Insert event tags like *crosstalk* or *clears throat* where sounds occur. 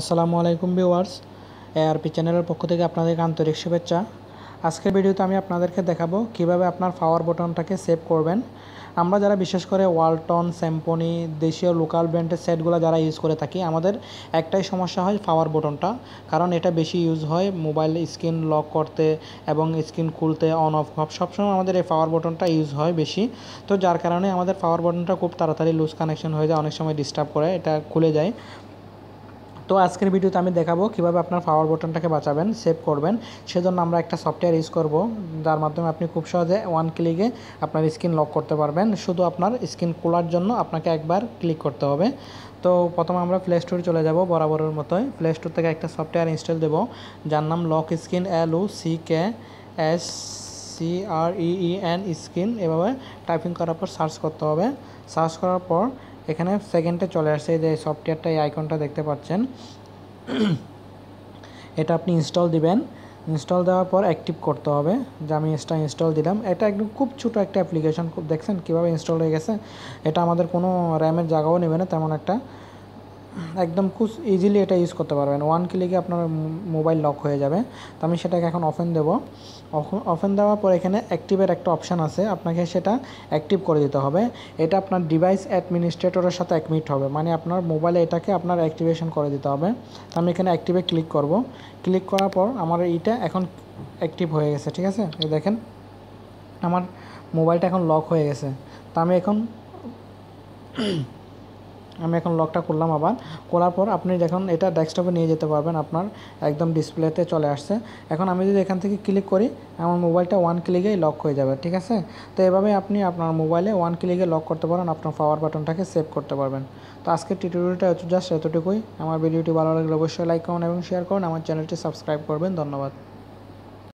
আসসালামু আলাইকুম viewers ARP চ্যানেলের পক্ষ থেকে আপনাদেরকে আন্তরিক শুভেচ্ছা আজকের ভিডিওতে আমি আপনাদেরকে দেখাবো কিভাবে আপনার পাওয়ার বটনটাকে সেভ করবেন আমরা যারা বিশেষ করে ওয়ালটন স্যাম্পনি দেশীয় লোকাল ব্র্যান্ডের সেটগুলো যারা ইউজ করে থাকি আমাদের একটাই সমস্যা হয় পাওয়ার বটনটা কারণ এটা বেশি ইউজ হয় মোবাইল স্ক্রিন লক করতে এবং স্ক্রিন খুলতে অন অফ সবসময় আমাদের এই পাওয়ার বটনটা ইউজ হয় বেশি তো যার কারণে আমাদের পাওয়ার বটনটা খুব তাড়াতাড়ি লুজ কানেকশন হয়ে যায় অনেক সময় ডিস্টার্ব করে এটা খুলে যায় তো আজকের ভিডিওতে আমি দেখাবো কিভাবে আপনার পাওয়ার বাটনটাকে বাঁচাবেন সেভ করবেন সেজন্য আমরা একটা সফটওয়্যার ইউজ করব যার মাধ্যমে আপনি খুব সহজে ওয়ান ক্লিকে আপনার স্ক্রিন লক করতে পারবেন শুধু আপনার স্ক্রিন খোলার জন্য আপনাকে একবার ক্লিক করতে হবে তো প্রথমে আমরা প্লে স্টোরে চলে যাব বরাবরের মতোই প্লে স্টোর থেকে একটা সফটওয়্যার ইনস্টল দেব যার নাম lock screen L O C K S C R E N screen এভাবে টাইপিং করার পর সার্চ করতে হবে সার্চ করার পর এখানে সেকেন্ডে চলে আসছে যে সফটওয়্যারটা এই আইকনটা দেখতে পাচ্ছেন *clears throat* এটা আপনি ইনস্টল দিবেন ইনস্টল দেওয়ার পর অ্যাক্টিভ করতে হবে যে আমি এটা ইনস্টল দিলাম এটা একদম খুব ছোটো একটা অ্যাপ্লিকেশন খুব দেখছেন কীভাবে ইনস্টল হয়ে গেছে এটা আমাদের কোনো র্যামের জায়গাও নেবে না তেমন একটা একদম খুব ইজিলি এটা ইউজ করতে পারবেন ওয়ান ক্লিকে আপনার মোবাইল লক হয়ে যাবে তো আমি সেটাকে এখন অফেন দেব অফেন দেওয়ার পর এখানে অ্যাক্টিভের একটা অপশান আছে আপনাকে সেটা অ্যাক্টিভ করে দিতে হবে এটা আপনার ডিভাইস অ্যাডমিনিস্ট্রেটরের সাথে অ্যাডমিট হবে মানে আপনার মোবাইলে এটাকে আপনার অ্যাক্টিভেশন করে দিতে হবে তো আমি এখানে অ্যাক্টিভে ক্লিক করব ক্লিক করার পর আমার এইটা এখন অ্যাক্টিভ হয়ে গেছে ঠিক আছে এই দেখেন আমার মোবাইলটা এখন লক হয়ে গেছে তা আমি এখন আমি এখন লকটা করলাম আবার করার পর আপনি দেখুন এটা ডেস্কটপে নিয়ে যেতে পারবেন আপনার একদম ডিসপ্লেতে চলে আসছে এখন আমি যদি এখান থেকে ক্লিক করি আমার মোবাইলটা ওয়ান ক্লিকেই লক হয়ে যাবে ঠিক আছে তো এভাবে আপনি আপনার মোবাইলে ওয়ান ক্লিকে লক করতে পারেন আপনার পাওয়ার বাটনটাকে সেভ করতে পারবেন তো আজকের টিউটোরিয়ালটা জাস্ট এতটুকুই আমার ভিডিওটি ভালো লাগলে অবশ্যই লাইক করুন এবং শেয়ার করুন আমার চ্যানেলটি সাবস্ক্রাইব করবেন ধন্যবাদ